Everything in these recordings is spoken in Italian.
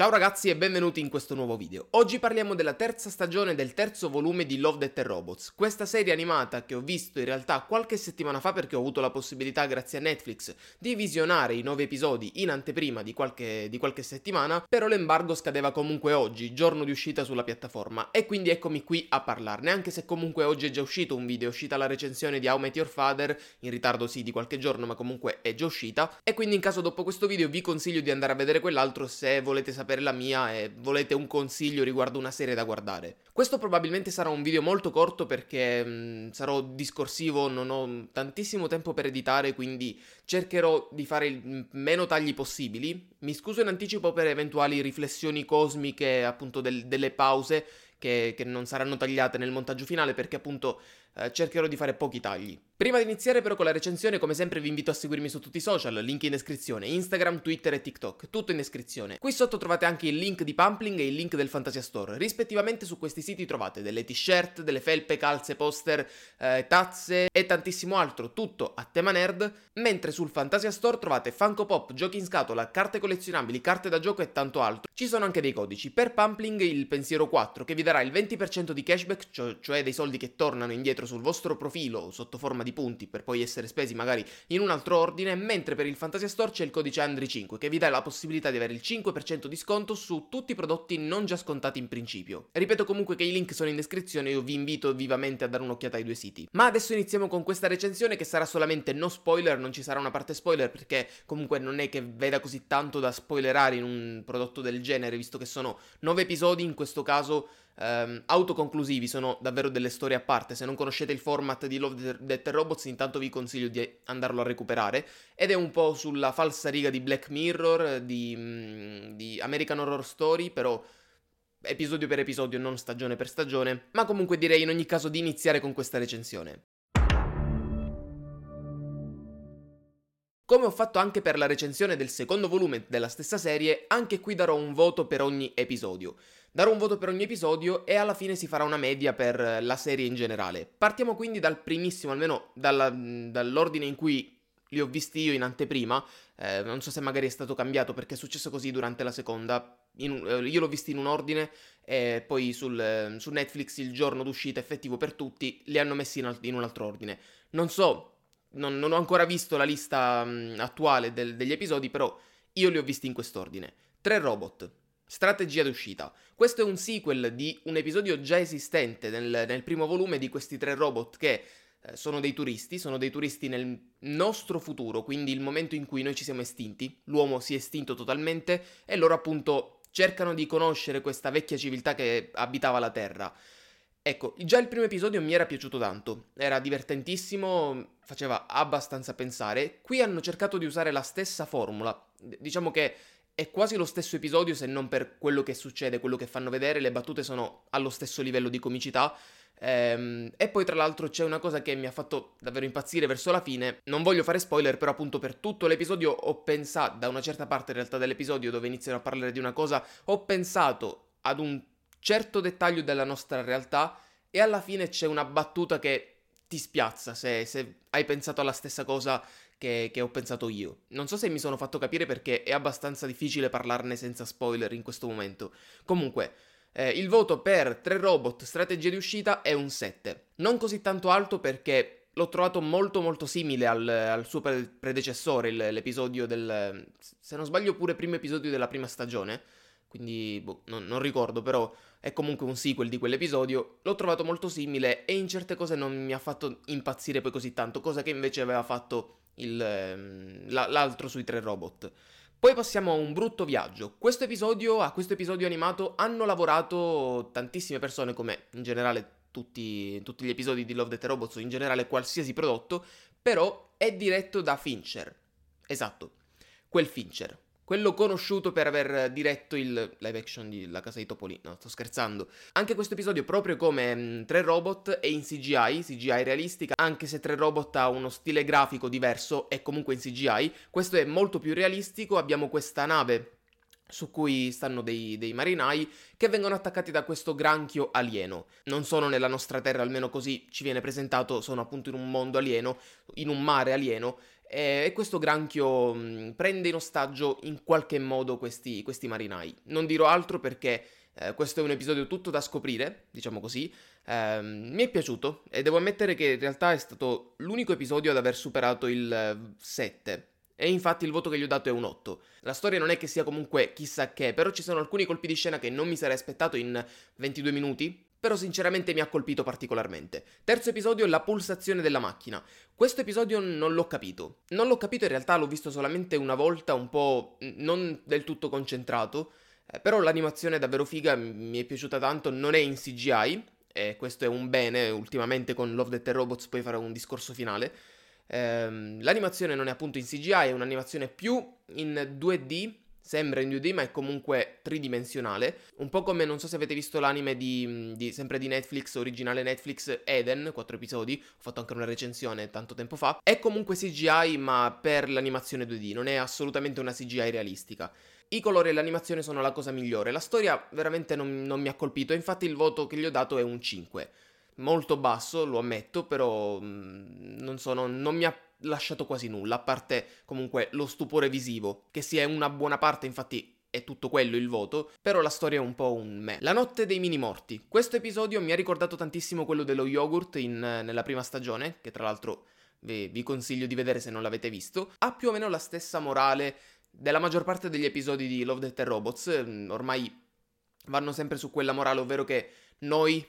Ciao ragazzi e benvenuti in questo nuovo video. Oggi parliamo della terza stagione del terzo volume di Love Death Robots, questa serie animata che ho visto in realtà qualche settimana fa perché ho avuto la possibilità grazie a Netflix di visionare i nuovi episodi in anteprima di qualche, di qualche settimana, però l'embargo scadeva comunque oggi, giorno di uscita sulla piattaforma, e quindi eccomi qui a parlarne, anche se comunque oggi è già uscito un video, è uscita la recensione di How Met Your Father, in ritardo sì di qualche giorno ma comunque è già uscita, e quindi in caso dopo questo video vi consiglio di andare a vedere quell'altro se volete sapere per la mia e volete un consiglio riguardo una serie da guardare. Questo probabilmente sarà un video molto corto perché mh, sarò discorsivo, non ho tantissimo tempo per editare, quindi cercherò di fare il meno tagli possibili. Mi scuso in anticipo per eventuali riflessioni cosmiche, appunto del, delle pause che, che non saranno tagliate nel montaggio finale perché appunto eh, cercherò di fare pochi tagli. Prima di iniziare però con la recensione, come sempre vi invito a seguirmi su tutti i social, link in descrizione, Instagram, Twitter e TikTok, tutto in descrizione. Qui sotto trovate anche il link di Pampling e il link del Fantasia Store. Rispettivamente su questi siti trovate delle t-shirt, delle felpe, calze, poster, eh, tazze e tantissimo altro, tutto a tema nerd, mentre sul Fantasia Store trovate Funko Pop, giochi in scatola, carte collezionabili, carte da gioco e tanto altro. Ci sono anche dei codici per Pampling il pensiero 4 che vi darà il 20% di cashback, cioè, cioè dei soldi che tornano indietro indietro sul vostro profilo sotto forma di punti per poi essere spesi magari in un altro ordine, mentre per il Fantasia Store c'è il codice Andri5 che vi dà la possibilità di avere il 5% di sconto su tutti i prodotti non già scontati in principio. Ripeto comunque che i link sono in descrizione, io vi invito vivamente a dare un'occhiata ai due siti. Ma adesso iniziamo con questa recensione che sarà solamente no spoiler, non ci sarà una parte spoiler perché comunque non è che veda così tanto da spoilerare in un prodotto del genere, visto che sono 9 episodi in questo caso ehm, autoconclusivi, sono davvero delle storie a parte. Se non conoscete il format di Love Death Robots, intanto vi consiglio di andarlo a recuperare. Ed è un po' sulla falsa riga di Black Mirror, di, mm, di American Horror Story, però episodio per episodio, non stagione per stagione. Ma comunque direi in ogni caso di iniziare con questa recensione. Come ho fatto anche per la recensione del secondo volume della stessa serie, anche qui darò un voto per ogni episodio. Darò un voto per ogni episodio e alla fine si farà una media per la serie in generale. Partiamo quindi dal primissimo, almeno dalla, dall'ordine in cui li ho visti io in anteprima, eh, non so se magari è stato cambiato perché è successo così durante la seconda, in, eh, io l'ho visti in un ordine e poi sul, ehm, su Netflix il giorno d'uscita effettivo per tutti li hanno messi in, al- in un altro ordine. Non so non, non ho ancora visto la lista mh, mm, attuale del, degli episodi, però io li ho visti in quest'ordine. Tre robot, Strategia d'uscita. Questo è un sequel di un episodio già esistente nel, nel primo volume di questi tre robot che eh, sono dei turisti, sono dei turisti nel nostro futuro, quindi il momento in cui noi ci siamo estinti, l'uomo si è estinto totalmente e loro appunto cercano di conoscere questa vecchia civiltà che abitava la Terra. Ecco, già il primo episodio mi era piaciuto tanto, era divertentissimo, faceva abbastanza pensare. Qui hanno cercato di usare la stessa formula, diciamo che è quasi lo stesso episodio se non per quello che succede, quello che fanno vedere, le battute sono allo stesso livello di comicità. Ehm, e poi tra l'altro c'è una cosa che mi ha fatto davvero impazzire verso la fine, non voglio fare spoiler, però appunto per tutto l'episodio ho pensato, da una certa parte in realtà dell'episodio dove iniziano a parlare di una cosa, ho pensato ad un certo dettaglio della nostra realtà e alla fine c'è una battuta che ti spiazza se, se hai pensato alla stessa cosa che, che ho pensato io. Non so se mi sono fatto capire perché è abbastanza difficile parlarne senza spoiler in questo momento. Comunque, eh, il voto per 3 robot strategia di uscita è un 7. Non così tanto alto perché l'ho trovato molto molto simile al, al suo predecessore, il, l'episodio del... se non sbaglio pure primo episodio della prima stagione quindi boh, non, non ricordo, però è comunque un sequel di quell'episodio, l'ho trovato molto simile e in certe cose non mi ha fatto impazzire poi così tanto, cosa che invece aveva fatto il, ehm, l'altro sui tre robot. Poi passiamo a un brutto viaggio. Questo episodio, a questo episodio animato hanno lavorato tantissime persone, come in generale tutti, tutti gli episodi di Love the Robots, o in generale qualsiasi prodotto, però è diretto da Fincher. Esatto, quel Fincher quello conosciuto per aver diretto il live action di La casa di Topolino. No, sto scherzando. Anche questo episodio, proprio come mh, mm, Tre Robot, è in CGI, CGI realistica, anche se Tre Robot ha uno stile grafico diverso, è comunque in CGI. Questo è molto più realistico, abbiamo questa nave su cui stanno dei, dei, marinai che vengono attaccati da questo granchio alieno. Non sono nella nostra terra, almeno così ci viene presentato, sono appunto in un mondo alieno, in un mare alieno eh, e questo granchio prende in ostaggio in qualche modo questi, questi marinai. Non dirò altro perché eh, questo è un episodio tutto da scoprire, diciamo così. Eh, mi è piaciuto e devo ammettere che in realtà è stato l'unico episodio ad aver superato il 7. Eh, e infatti il voto che gli ho dato è un 8. La storia non è che sia comunque chissà che, però ci sono alcuni colpi di scena che non mi sarei aspettato in 22 minuti, però sinceramente mi ha colpito particolarmente. Terzo episodio, la pulsazione della macchina. Questo episodio non l'ho capito. Non l'ho capito in realtà, l'ho visto solamente una volta, un po' non del tutto concentrato, eh, però l'animazione è davvero figa, mi è piaciuta tanto, non è in CGI, e questo è un bene, ultimamente con Love, the and Robots poi farò un discorso finale. Ehm, l'animazione non è appunto in CGI, è un'animazione più in 2D, sembra in 2D ma è comunque tridimensionale, un po' come non so se avete visto l'anime di, mm, di, sempre di Netflix, originale Netflix Eden, 4 episodi, ho fatto anche una recensione tanto tempo fa, è comunque CGI ma per l'animazione 2D, non è assolutamente una CGI realistica. I colori e l'animazione sono la cosa migliore, la storia veramente non, non mi ha colpito, infatti il voto che gli ho dato è un 5 molto basso, lo ammetto, però mm, non, so, non, non mi ha lasciato quasi nulla, a parte comunque lo stupore visivo, che si è una buona parte, infatti è tutto quello il voto, però la storia è un po' un me. La notte dei mini morti. Questo episodio mi ha ricordato tantissimo quello dello yogurt in, nella prima stagione, che tra l'altro vi, vi consiglio di vedere se non l'avete visto, ha più o meno la stessa morale della maggior parte degli episodi di Love, Death and Robots, mm, ormai vanno sempre su quella morale, ovvero che noi,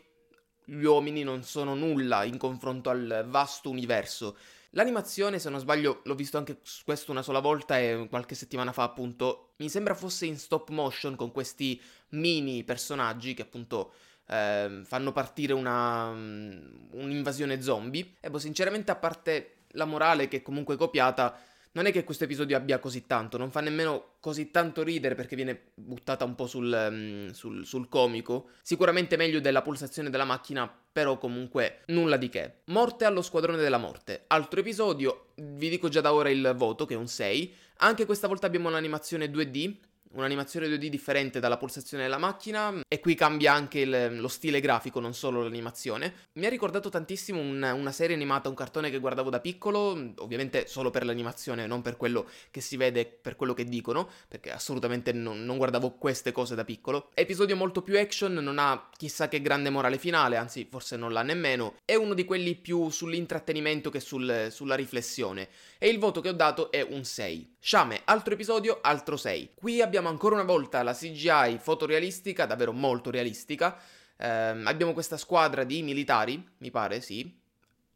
gli uomini, non sono nulla in confronto al vasto universo L'animazione, se non sbaglio, l'ho visto anche questo una sola volta e qualche settimana fa, appunto, mi sembra fosse in stop motion con questi mini personaggi che appunto eh, fanno partire una, mm, un'invasione zombie. E boh, sinceramente, a parte la morale che comunque copiata, non è che questo episodio abbia così tanto, non fa nemmeno così tanto ridere perché viene buttata un po' sul, um, sul, sul comico. Sicuramente meglio della pulsazione della macchina, però comunque nulla di che. Morte allo squadrone della morte. Altro episodio, vi dico già da ora il voto che è un 6. Anche questa volta abbiamo un'animazione 2D un'animazione 2D differente dalla pulsazione della macchina e qui cambia anche il, lo stile grafico, non solo l'animazione. Mi ha ricordato tantissimo una, una serie animata, un cartone che guardavo da piccolo, ovviamente solo per l'animazione, non per quello che si vede, per quello che dicono, perché assolutamente non, non guardavo queste cose da piccolo. Episodio molto più action, non ha chissà che grande morale finale, anzi forse non l'ha nemmeno, è uno di quelli più sull'intrattenimento che sul, sulla riflessione e il voto che ho dato è un 6. Sciame, altro episodio, altro 6. Qui abbiamo abbiamo ancora una volta la CGI fotorealistica, davvero molto realistica. Eh, abbiamo questa squadra di militari, mi pare, sì.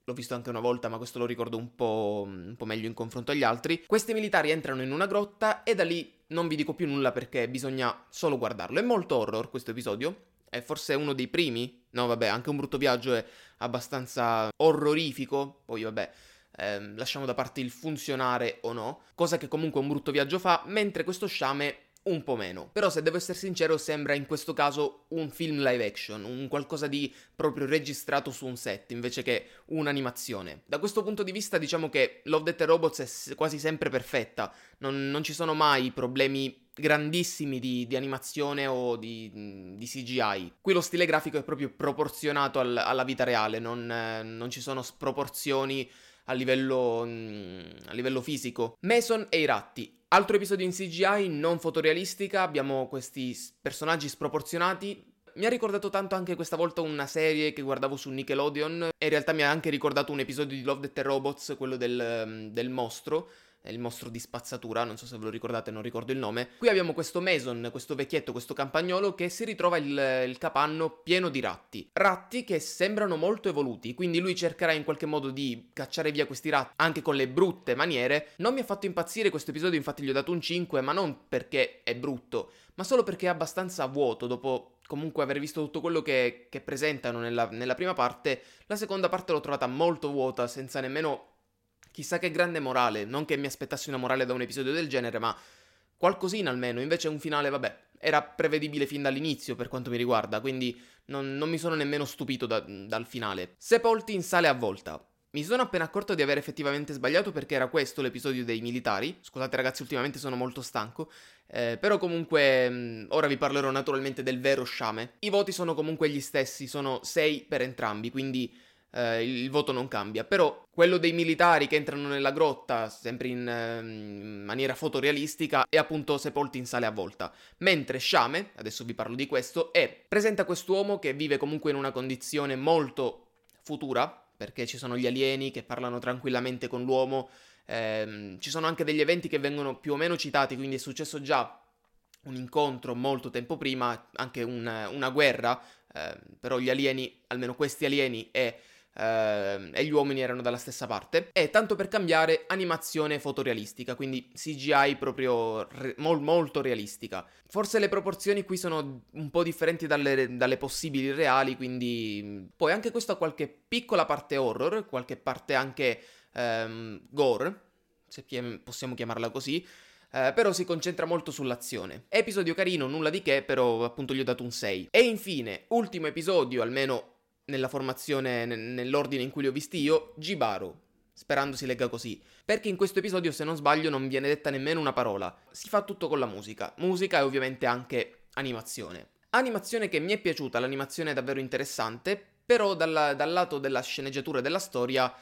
L'ho visto anche una volta, ma questo lo ricordo un po', un po meglio in confronto agli altri. Questi militari entrano in una grotta e da lì non vi dico più nulla perché bisogna solo guardarlo. È molto horror questo episodio, è forse uno dei primi. No, vabbè, anche un brutto viaggio è abbastanza horrorifico. Poi, vabbè, ehm, lasciamo da parte il funzionare o no, cosa che comunque un brutto viaggio fa, mentre questo sciame un po' meno. Però se devo essere sincero sembra in questo caso un film live action, un qualcosa di proprio registrato su un set invece che un'animazione. Da questo punto di vista diciamo che Love Death Robots è quasi sempre perfetta, non, non ci sono mai problemi grandissimi di, di, animazione o di, mhmm, di, CGI. Qui lo stile grafico è proprio proporzionato al, alla vita reale, non, eh, non ci sono sproporzioni a livello, mm, a livello fisico. Mason e i ratti. Altro episodio in CGI non fotorealistica, abbiamo questi personaggi sproporzionati, mi ha ricordato tanto anche questa volta una serie che guardavo su Nickelodeon e in realtà mi ha anche ricordato un episodio di Love Death Robots, quello del, mm, del, mostro, il mostro di spazzatura, non so se ve lo ricordate, non ricordo il nome. Qui abbiamo questo Mason, questo vecchietto, questo campagnolo che si ritrova il, il, capanno pieno di ratti. Ratti che sembrano molto evoluti, quindi lui cercherà in qualche modo di cacciare via questi ratti anche con le brutte maniere. Non mi ha fatto impazzire questo episodio, infatti gli ho dato un 5, ma non perché è brutto, ma solo perché è abbastanza vuoto dopo comunque aver visto tutto quello che, che presentano nella, nella prima parte, la seconda parte l'ho trovata molto vuota, senza nemmeno chissà che grande morale, non che mi aspettassi una morale da un episodio del genere, ma qualcosina almeno, invece un finale, vabbè, era prevedibile fin dall'inizio per quanto mi riguarda, quindi non, non mi sono nemmeno stupito da, dal finale. Sepolti in sale a volta. Mi sono appena accorto di aver effettivamente sbagliato perché era questo l'episodio dei militari. Scusate ragazzi, ultimamente sono molto stanco. Eh, però comunque, mh, mm, ora vi parlerò naturalmente del vero sciame. I voti sono comunque gli stessi, sono 6 per entrambi, quindi eh, il voto non cambia, però quello dei militari che entrano nella grotta, sempre in eh, maniera fotorealistica, è appunto sepolto in sale a volta. Mentre Sciame, adesso vi parlo di questo, è presenta quest'uomo che vive comunque in una condizione molto futura, perché ci sono gli alieni che parlano tranquillamente con l'uomo, ehm, ci sono anche degli eventi che vengono più o meno citati, quindi è successo già un incontro molto tempo prima, anche un, una guerra, ehm, però gli alieni, almeno questi alieni e eh, e gli uomini erano dalla stessa parte. E tanto per cambiare, animazione fotorealistica, quindi CGI proprio re- mol- molto realistica. Forse le proporzioni qui sono un po' differenti dalle, dalle possibili reali, quindi poi anche questo ha qualche piccola parte horror, qualche parte anche ehm, gore, se possiamo chiamarla così. Uh, però si concentra molto sull'azione. Episodio carino, nulla di che, però appunto gli ho dato un 6. E infine, ultimo episodio, almeno nella formazione, nell'ordine in cui li ho visti io, Jibaru, sperando si legga così, perché in questo episodio, se non sbaglio, non viene detta nemmeno una parola. Si fa tutto con la musica, musica e ovviamente anche animazione. Animazione che mi è piaciuta, l'animazione è davvero interessante, però dalla, dal lato della sceneggiatura e della storia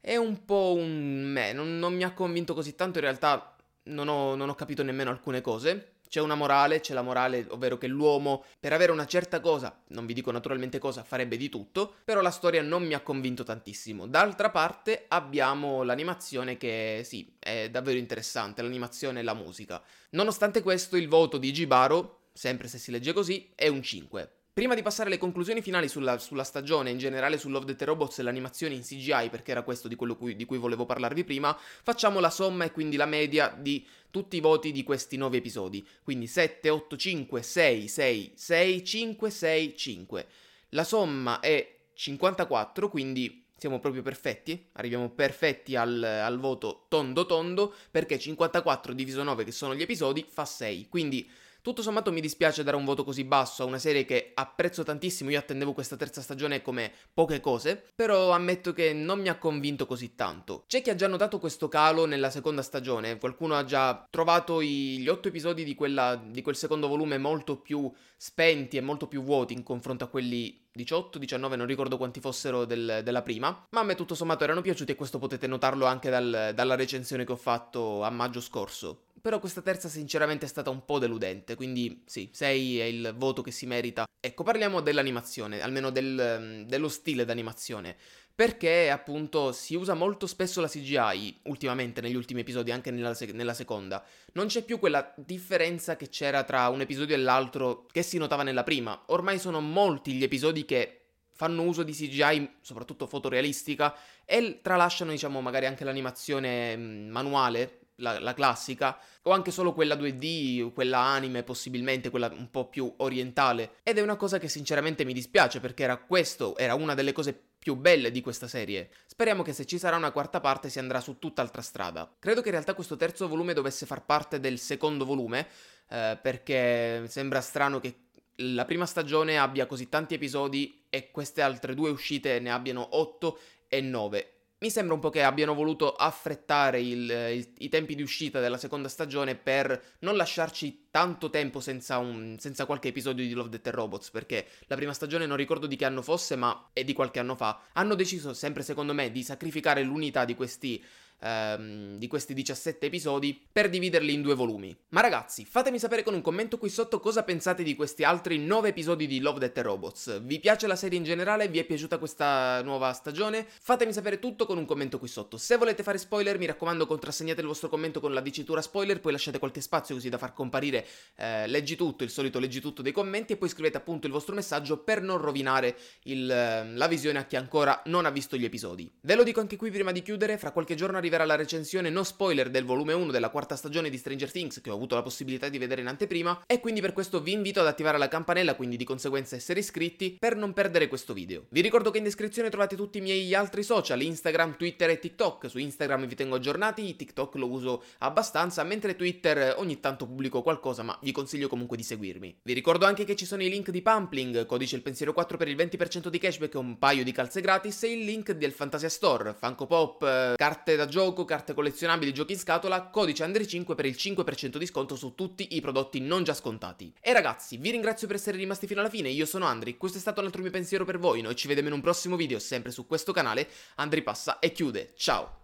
è un po' un me, non, non mi ha convinto così tanto, in realtà non ho, non ho capito nemmeno alcune cose. C'è una morale, c'è la morale, ovvero che l'uomo per avere una certa cosa, non vi dico naturalmente cosa, farebbe di tutto, però la storia non mi ha convinto tantissimo. D'altra parte abbiamo l'animazione che sì, è davvero interessante, l'animazione e la musica. Nonostante questo il voto di Gibaro sempre se si legge così, è un 5. Prima di passare alle conclusioni finali sulla, sulla stagione, in generale su Love the Robots e l'animazione in CGI, perché era questo di quello cui, di cui volevo parlarvi prima, facciamo la somma e quindi la media di tutti i voti di questi 9 episodi. Quindi 7, 8, 5, 6, 6, 6, 5, 6, 5. La somma è 54, quindi siamo proprio perfetti, arriviamo perfetti al, al voto tondo tondo, perché 54 diviso 9, che sono gli episodi, fa 6. Quindi tutto sommato mi dispiace dare un voto così basso a una serie che apprezzo tantissimo, io attendevo questa terza stagione come poche cose, però ammetto che non mi ha convinto così tanto. C'è chi ha già notato questo calo nella seconda stagione, qualcuno ha già trovato i, gli otto episodi di, quella, di quel secondo volume molto più spenti e molto più vuoti in confronto a quelli 18, 19, non ricordo quanti fossero del, della prima, ma a me tutto sommato erano piaciuti e questo potete notarlo anche dal, dalla recensione che ho fatto a maggio scorso. Però questa terza sinceramente è stata un po' deludente, quindi sì, 6 è il voto che si merita. Ecco, parliamo dell'animazione, almeno del, dello stile d'animazione perché appunto si usa molto spesso la CGI ultimamente negli ultimi episodi, anche nella, se- nella, seconda. Non c'è più quella differenza che c'era tra un episodio e l'altro che si notava nella prima. Ormai sono molti gli episodi che fanno uso di CGI, soprattutto fotorealistica, e tralasciano, diciamo, magari anche l'animazione mm, manuale. La, la classica, o anche solo quella 2D, quella anime, possibilmente quella un po' più orientale. Ed è una cosa che sinceramente mi dispiace perché era questo, era una delle cose più più belle di questa serie. Speriamo che se ci sarà una quarta parte si andrà su tutt'altra strada. Credo che in realtà questo terzo volume dovesse far parte del secondo volume, eh, perché sembra strano che la prima stagione abbia così tanti episodi e queste altre due uscite ne abbiano 8 e 9. Mi sembra un po' che abbiano voluto affrettare il, il, i tempi di uscita della seconda stagione per non lasciarci tanto tempo senza, un, senza qualche episodio di Love, Death Robots, perché la prima stagione non ricordo di che anno fosse, ma è di qualche anno fa. Hanno deciso, sempre secondo me, di sacrificare l'unità di questi ehm, di questi 17 episodi per dividerli in due volumi. Ma ragazzi, fatemi sapere con un commento qui sotto cosa pensate di questi altri 9 episodi di Love Death Robots. Vi piace la serie in generale? Vi è piaciuta questa nuova stagione? Fatemi sapere tutto con un commento qui sotto. Se volete fare spoiler, mi raccomando, contrassegnate il vostro commento con la dicitura spoiler, poi lasciate qualche spazio così da far comparire eh, leggi tutto, il solito leggi tutto dei commenti e poi scrivete appunto il vostro messaggio per non rovinare il, ehm, la visione a chi ancora non ha visto gli episodi. Ve lo dico anche qui prima di chiudere, fra qualche giorno arriverà la recensione no spoiler del volume 1 della quarta stagione di Stranger Things che ho avuto la possibilità di vedere in anteprima e quindi per questo vi invito ad attivare la campanella, quindi di conseguenza essere iscritti per non perdere questo video. Vi ricordo che in descrizione trovate tutti i miei altri social, Instagram, Twitter e TikTok. Su Instagram vi tengo aggiornati, TikTok lo uso abbastanza, mentre Twitter eh, ogni tanto pubblico qualcosa, ma vi consiglio comunque di seguirmi. Vi ricordo anche che ci sono i link di Pumpling, codice il pensiero 4 per il 20% di cashback e un paio di calze gratis e il link del Fantasia Store, Funko Pop, eh, carte da gioco, carte collezionabili, giochi in scatola, codice Andre 5 per il 5% di sconto su tutti i prodotti non già scontati. E ragazzi, vi ringrazio per essere rimasti fino alla fine, io sono Andri, questo è stato un altro mio pensiero per voi, noi ci vediamo in un prossimo video sempre su questo canale, Andri passa e chiude, ciao!